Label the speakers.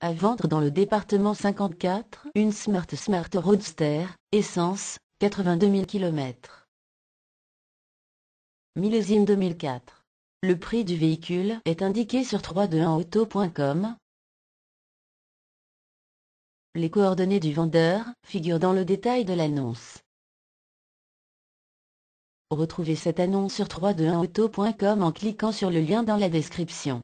Speaker 1: À vendre dans le département 54, une Smart Smart Roadster, essence, 82 000 km. Millésime 2004. Le prix du véhicule est indiqué sur 321auto.com.
Speaker 2: Les coordonnées du vendeur figurent dans le détail de l'annonce. Retrouvez cette annonce sur 321auto.com en cliquant sur le lien dans la description.